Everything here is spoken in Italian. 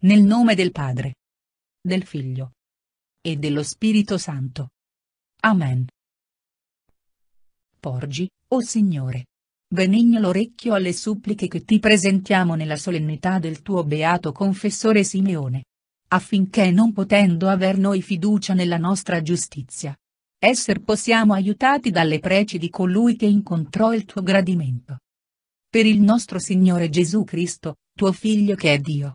Nel nome del Padre. Del Figlio. E dello Spirito Santo. Amen. Porgi, o oh Signore. Benigno l'orecchio alle suppliche che ti presentiamo nella solennità del tuo beato confessore Simeone. Affinché non potendo aver noi fiducia nella nostra giustizia. Esser possiamo aiutati dalle preci di colui che incontrò il tuo gradimento. Per il nostro Signore Gesù Cristo, tuo Figlio che è Dio